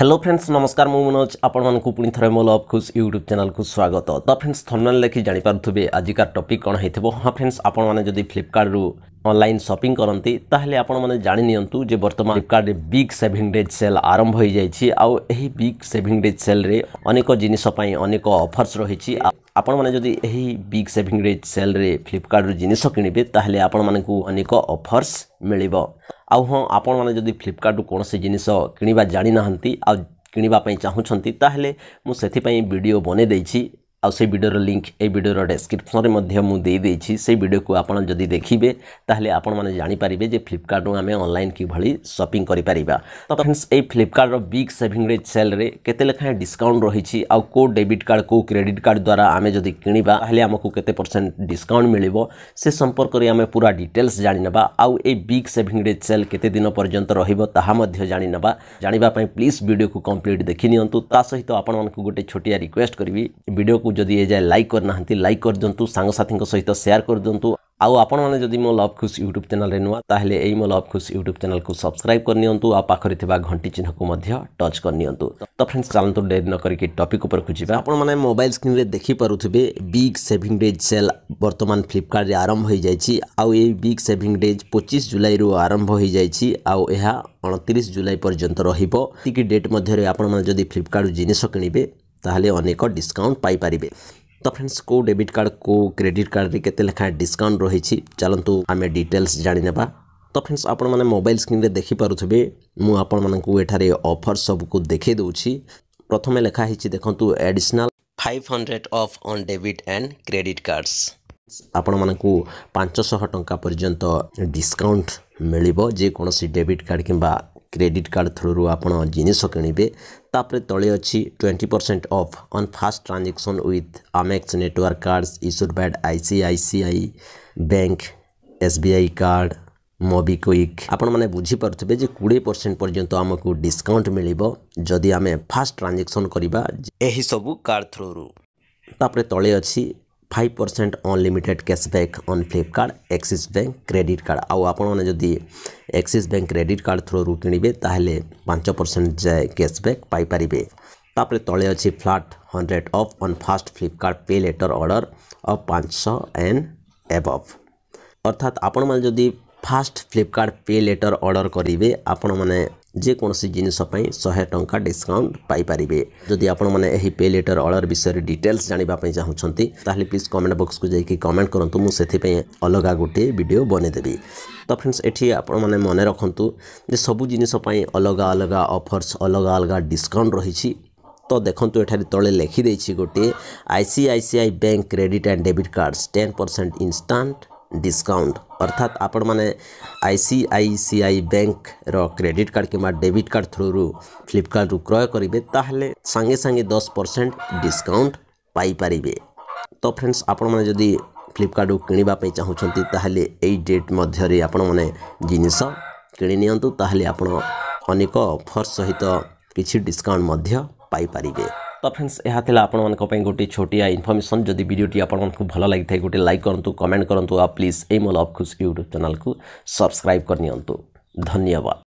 hello friends ନମସ୍କାର ମୁଁ ମନୋଜ ଆପଣମାନଙ୍କୁ ପୁଣି ଥରେ ମୋ ଲଭ୍ ଖୁସ୍ ୟୁଟ୍ୟୁବ୍ ଚ୍ୟାନେଲକୁ ସ୍ୱାଗତ ତ ଫ୍ରେଣ୍ଡସ୍ ଥମ୍ନାଲ୍ ଲେଖି ଜାଣିପାରୁଥିବେ ଆଜିକା ଟପିକ୍ କ'ଣ ହେଇଥିବ ହଁ ଫ୍ରେଣ୍ଡସ୍ ଆପଣମାନେ ଯଦି ଫ୍ଲିପକାର୍ଟରୁ ଅନଲାଇନ୍ ସପିଂ କରନ୍ତି ତାହେଲେ ଆପଣମାନେ ଜାଣିନିଅନ୍ତୁ ଯେ ବର୍ତ୍ତମାନ ଫ୍ଲିପକାର୍ଟରେ ବିଗ୍ ସେଭିଂ ଡେଜ୍ ସେଲ୍ ଆରମ୍ଭ ହୋଇଯାଇଛି ଆଉ ଏହି ବିଗ୍ ସେଭିଂ ଡେଜ୍ ସେଲ୍ରେ ଅନେକ ଜିନିଷ ପାଇଁ ଅନେକ ଅଫର୍ସ ରହିଛି ଆପଣମାନେ ଯଦି ଏହି ବିଗ୍ ସେଭିଂ ଡେଜ୍ ସେଲ୍ରେ ଫ୍ଲିପକାର୍ଟରୁ ଜିନିଷ କିଣିବେ ତାହେଲେ ଆପଣମାନଙ୍କୁ ଅନେକ ଅଫର୍ସ ମିଳିବ ଆଉ ହଁ ଆପଣମାନେ ଯଦି ଫ୍ଲିପକାର୍ଟରୁ କୌଣସି ଜିନିଷ କିଣିବା ଜାଣିନାହାନ୍ତି ଆଉ କିଣିବା ପାଇଁ ଚାହୁଁଛନ୍ତି ତାହେଲେ ମୁଁ ସେଥିପାଇଁ ଭିଡ଼ିଓ ବନେଇ ଦେଇଛି ଆଉ ସେଇ ଭିଡ଼ିଓର ଲିଙ୍କ୍ ଏଇ ଭିଡ଼ିଓର ଡେସ୍କ୍ରିପ୍ସନ୍ରେ ମଧ୍ୟ ମୁଁ ଦେଇଦେଇଛି ସେଇ ଭିଡ଼ିଓକୁ ଆପଣ ଯଦି ଦେଖିବେ ତାହେଲେ ଆପଣମାନେ ଜାଣିପାରିବେ ଯେ ଫ୍ଲିପକାର୍ଟରୁ ଆମେ ଅନଲାଇନ୍ କିଭଳି ସପିଂ କରିପାରିବା ତ ଫ୍ରେଣ୍ଡସ୍ ଏଇ ଫ୍ଲିପକାର୍ଟର ବିଗ୍ ସେଭିଂରେ ସେଲ୍ରେ କେତେ ଲେଖାଏଁ ଡିସ୍କାଉଣ୍ଟ ରହିଛି ଆଉ କେଉଁ ଡେବିଟ୍ କାର୍ଡ଼ କେଉଁ କ୍ରେଡ଼ିଟ୍ କାର୍ଡ଼ ଦ୍ୱାରା ଆମେ ଯଦି କିଣିବା ତାହେଲେ ଆମକୁ କେତେ ପରସେଣ୍ଟ ଡିସ୍କାଉଣ୍ଟ ମିଳିବ ସେ ସମ୍ପର୍କରେ ଆମେ ପୁରା ଡିଟେଲ୍ସ ଜାଣିନେବା ଆଉ ଏଇ ବିଗ୍ ସେଭିଂରେ ସେଲ୍ କେତେ ଦିନ ପର୍ଯ୍ୟନ୍ତ ରହିବ ତାହା ମଧ୍ୟ ଜାଣିନେବା ଜାଣିବା ପାଇଁ ପ୍ଲିଜ୍ ଭିଡ଼ିଓକୁ କମ୍ପ୍ଲିଟ୍ ଦେଖିନିଅନ୍ତୁ ତା ସହିତ ଆପଣମାନଙ୍କୁ ଗୋଟେ ଛୋଟିଆ ରିକ୍ୱେଷ୍ଟ କରିବି ଭିଡ଼ିଓକୁ ଭିଡ଼ିଓକୁ ଯଦି ଏଯାଏଁ ଲାଇକ୍ କରିନାହାନ୍ତି ଲାଇକ୍ କରିଦିଅନ୍ତୁ ସାଙ୍ଗସାଥୀଙ୍କ ସହିତ ସେୟାର କରିଦିଅନ୍ତୁ ଆଉ ଆପଣମାନେ ଯଦି ମୋ ଲଭ୍ ଖୁସ୍ ୟୁଟ୍ୟୁବ୍ ଚ୍ୟାନେଲ୍ରେ ନୂଆ ତାହେଲେ ଏହି ମୋ ଲଭ୍ ଖୁସ୍ ୟୁଟ୍ୟୁବ୍ ଚ୍ୟାନେଲ୍କୁ ସବସ୍କ୍ରାଇବ୍ କରିନିଅନ୍ତୁ ଆଉ ପାଖରେ ଥିବା ଘଣ୍ଟି ଚିହ୍ନକୁ ମଧ୍ୟ ଟଚ୍ କରିନିଅନ୍ତୁ ତ ଫ୍ରେଣ୍ଡସ୍ ଚାଲନ୍ତୁ ଡେରି ନ କରିକି ଟପିକ୍ ଉପରକୁ ଯିବା ଆପଣମାନେ ମୋବାଇଲ୍ ସ୍କ୍ରିନ୍ରେ ଦେଖିପାରୁଥିବେ ବିଗ୍ ସେଭିଂ ଡେଜ୍ ସେଲ୍ ବର୍ତ୍ତମାନ ଫ୍ଲିପକାର୍ଟରେ ଆରମ୍ଭ ହୋଇଯାଇଛି ଆଉ ଏହି ବିଗ୍ ସେଭିଂ ଡେଜ୍ ପଚିଶ ଜୁଲାଇରୁ ଆରମ୍ଭ ହୋଇଯାଇଛି ଆଉ ଏହା ଅଣତିରିଶ ଜୁଲାଇ ପର୍ଯ୍ୟନ୍ତ ରହିବ ଏତିକି ଡେଟ୍ ମଧ୍ୟରେ ଆପଣମାନେ ଯଦି ଫ୍ଲିପକାର୍ଟରୁ ଜିନିଷ କିଣିବେ তাহলে অনেক ডিসকাউন্ট পাইপারে তো ফ্রেন্ডস কেউ ডেবিট কার্ড কেউ ক্রেডিট কার্ডে কেতে লেখায় ডিসকাউন্ট রয়েছে চলতু আমি ডিটেলস জাণিনেবা তো ফ্রেন্ডস আপনার মোবাইল স্ক্রিনে দেখিপারে মু আপনার এঠার অফর সবুক দেখে দেছি প্রথমে লেখা হয়েছে দেখুন additional five hundred off on debit and credit cards ଆପଣମାନଙ୍କୁ ପାଞ୍ଚଶହ ଟଙ୍କା ପର୍ଯ୍ୟନ୍ତ ଡିସ୍କାଉଣ୍ଟ ମିଳିବ ଯେକୌଣସି ଡେବିଟ୍ କାର୍ଡ଼ କିମ୍ବା କ୍ରେଡ଼ିଟ୍ କାର୍ଡ଼ ଥ୍ରୁରୁ ଆପଣ ଜିନିଷ କିଣିବେ ତାପରେ ତଳେ ଅଛି twenty percent off on fast transaction with Amex network cards issued by I C I C I bank S B I card Mobikwik ଆପଣମାନେ ବୁଝିପାରୁଥିବେ ଯେ କୋଡ଼ିଏ ପରସେଣ୍ଟ ପର୍ଯ୍ୟନ୍ତ ଆମକୁ ଡିସ୍କାଉଣ୍ଟ ମିଳିବ ଯଦି ଆମେ ଫାଷ୍ଟ ଟ୍ରାଞ୍ଜାକ୍ସନ୍ କରିବା ଏହିସବୁ କାର୍ଡ଼ ଥ୍ରୁରୁ ତାପରେ ତଳେ ଅଛି five percent unlimited cashback on Flipkart Axis bank credit card आउ आपण जदि बैंक क्रेडिट कार्ड थ्रु किणे ताहले पांच परसेंट जाए कैशबैक पाइपर तापर तले अच्छे flat hundred off on fast Flipkart pay later order off पाँच एंड एबव अर्थात आपण जदि fast Flipkart pay later order करेंगे आपण मैंने ଯେକୌଣସି ଜିନିଷ ପାଇଁ ଶହେ ଟଙ୍କା ଡିସ୍କାଉଣ୍ଟ ପାଇପାରିବେ ଯଦି ଆପଣମାନେ ଏହି ପେ ଲେଟର୍ ଅର୍ଡ଼ର ବିଷୟରେ ଡିଟେଲ୍ସ ଜାଣିବା ପାଇଁ ଚାହୁଁଛନ୍ତି ତାହେଲେ ପ୍ଲିଜ୍ କମେଣ୍ଟ ବକ୍ସକୁ ଯାଇକି କମେଣ୍ଟ କରନ୍ତୁ ମୁଁ ସେଥିପାଇଁ ଅଲଗା ଗୋଟିଏ ଭିଡ଼ିଓ ବନେଇଦେବି ତ ଫ୍ରେଣ୍ଡସ୍ ଏଠି ଆପଣମାନେ ମନେ ରଖନ୍ତୁ ଯେ ସବୁ ଜିନିଷ ପାଇଁ ଅଲଗା ଅଲଗା ଅଫର୍ସ ଅଲଗା ଅଲଗା ଡିସ୍କାଉଣ୍ଟ ରହିଛି ତ ଦେଖନ୍ତୁ ଏଠାରେ ତଳେ ଲେଖିଦେଇଛି ଗୋଟିଏ I C I C I bank credit and debit cards ten percent instant discount অর্থাৎ ଆପଣମାନେ I C I C I ବ୍ୟାଙ୍କର କ୍ରେଡ଼ିଟ୍ କାର୍ଡ଼ କିମ୍ବା ଡେବିଟ୍ କାର୍ଡ଼ ଥ୍ରୁରୁ ଫ୍ଲିପକାର୍ଟରୁ କ୍ରୟ କରିବେ ତାହେଲେ ସାଙ୍ଗେ ସାଙ୍ଗେ ଦଶ ପରସେଣ୍ଟ ଡିସକାଉଣ୍ଟ ପାଇପାରିବେ ତ ଫ୍ରେଣ୍ଡସ୍ ଆପଣମାନେ ଯଦି ଫ୍ଲିପକାର୍ଟରୁ କିଣିବା ପାଇଁ ଚାହୁଁଛନ୍ତି ତାହେଲେ ଏଇ ଡେଟ୍ ମଧ୍ୟରେ ଆପଣମାନେ ଜିନିଷ କିଣି ନିଅନ୍ତୁ ତାହେଲେ ଆପଣ ଅନେକ ଅଫର୍ ସହିତ କିଛି ଡିସକାଉଣ୍ଟ ମଧ୍ୟ ପାଇପାରିବେ তো ফ্রেন্ডস ଏହା ଥିଲା ଆପଣମାନଙ୍କ ପାଇଁ ଗୋଟିଏ ଛୋଟିଆ ଇନଫର୍ମେସନ୍ ଯଦି ଭିଡ଼ିଓଟି ଆପଣମାନଙ୍କୁ ଭଲ ଲାଗିଥାଏ ଗୋଟିଏ ଲାଇକ୍ କରନ୍ତୁ କମେଣ୍ଟ କରନ୍ତୁ ଆଉ ପ୍ଲିଜ୍ ଏଇ ମୋ ଲଭ୍ ଖୁସି ୟୁଟ୍ୟୁବ୍ ଚ୍ୟାନେଲ୍କୁ ସବସ୍କ୍ରାଇବ୍ କରିନିଅନ୍ତୁ ଧନ୍ୟବାଦ